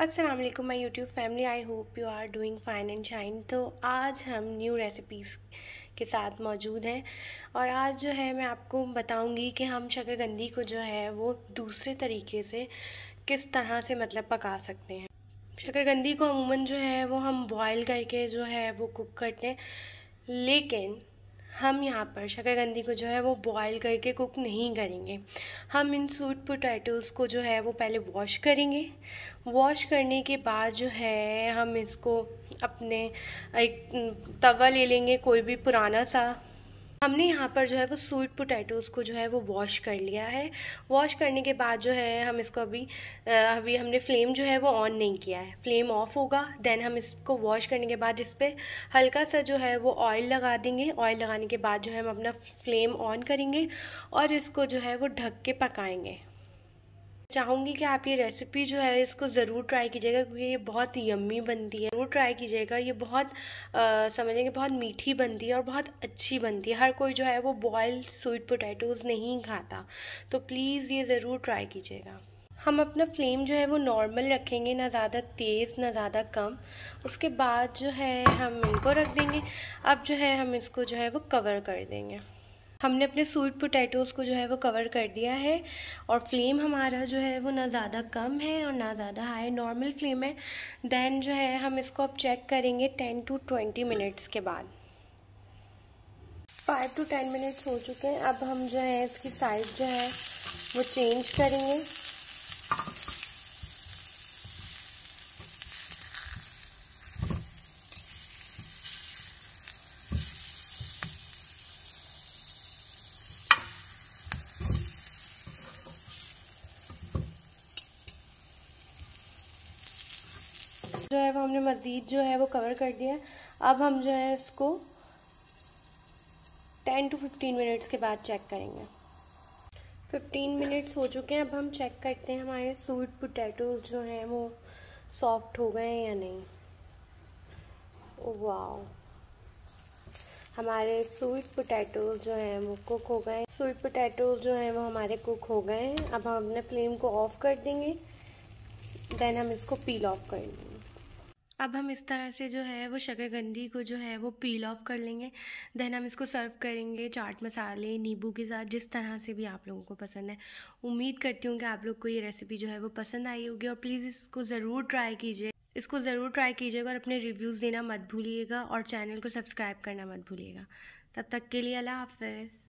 Aslam my YouTube YouTube family I hope you are doing fine and shine तो आज हम new recipes के साथ मौजूद हैं और आज जो है मैं आपको बताऊंगी कि हम शकरगंदी को जो है वो दूसरे तरीके से किस तरह से मतलब पका सकते हैं शकरगंदी को अमूमन जो है वो हम बॉईल करके जो है वो कुक करते हैं लेकिन हम यहाँ पर शकरकंदी को जो है वो बॉयल करके कुक नहीं करेंगे हम इन सूट पोटैटोज़ को जो है वो पहले वॉश करेंगे वॉश करने के बाद जो है हम इसको अपने एक तवा ले लेंगे कोई भी पुराना सा हमने यहाँ पर जो है वो स्वीट पोटैटोज़ को जो है वो वॉश कर लिया है वॉश करने के बाद जो है हम इसको अभी अभी हमने फ्लेम जो है वो ऑन नहीं किया है फ्लेम ऑफ होगा देन हम इसको वॉश करने के बाद इस पर हल्का सा जो है वो ऑयल लगा देंगे ऑयल लगाने के बाद जो है हम अपना फ्लेम ऑन करेंगे और इसको जो है वो ढक के पकाएंगे चाहूँगी कि आप ये रेसिपी जो है इसको ज़रूर ट्राई कीजिएगा क्योंकि ये बहुत यम्मी बनती है ज़रूर ट्राई कीजिएगा ये बहुत समझेंगे बहुत मीठी बनती है और बहुत अच्छी बनती है हर कोई जो है वो बॉयल्ड स्वीट पोटैटोज़ नहीं खाता तो प्लीज़ ये ज़रूर ट्राई कीजिएगा हम अपना फ्लेम जो है वो नॉर्मल रखेंगे ना ज़्यादा तेज़ ना ज़्यादा कम उसके बाद जो है हम इनको रख देंगे अब जो है हम इसको जो है वो कवर कर देंगे हमने अपने स्वीट पोटैटोज़ को जो है वो कवर कर दिया है और फ्लेम हमारा जो है वो ना ज़्यादा कम है और ना ज़्यादा हाई नॉर्मल फ्लेम है दैन जो है हम इसको अब चेक करेंगे टेन टू ट्वेंटी मिनट्स के बाद फाइव टू टेन मिनट्स हो चुके हैं अब हम जो है इसकी साइज जो है वो चेंज करेंगे जो है वो हमने मज़ीद जो है वो कवर कर दिया है अब हम जो है इसको टेन टू फिफ्टीन मिनट्स के बाद चेक करेंगे फिफ्टीन मिनट्स हो चुके हैं अब हम चेक करते हैं हमारे सूट पोटैटोज़ जो हैं वो सॉफ्ट हो गए हैं या नहीं वाह हमारे स्वीट पोटैटोज़ जो हैं वो कुक हो गए स्वीट पोटैटोज़ जो हैं वो हमारे कुक हो गए हैं अब हम अपने फ्लेम को ऑफ़ कर देंगे देन हम इसको पील ऑफ कर देंगे अब हम इस तरह से जो है वो शकरकंदी को जो है वो पील ऑफ कर लेंगे देन हम इसको सर्व करेंगे चाट मसाले नींबू के साथ जिस तरह से भी आप लोगों को पसंद है उम्मीद करती हूँ कि आप लोग को ये रेसिपी जो है वो पसंद आई होगी और प्लीज़ इसको ज़रूर ट्राई कीजिए इसको ज़रूर ट्राई कीजिएगा और अपने रिव्यूज़ देना मत भूलिएगा और चैनल को सब्सक्राइब करना मत भूलिएगा तब तक के लिए अल्लाह हाफ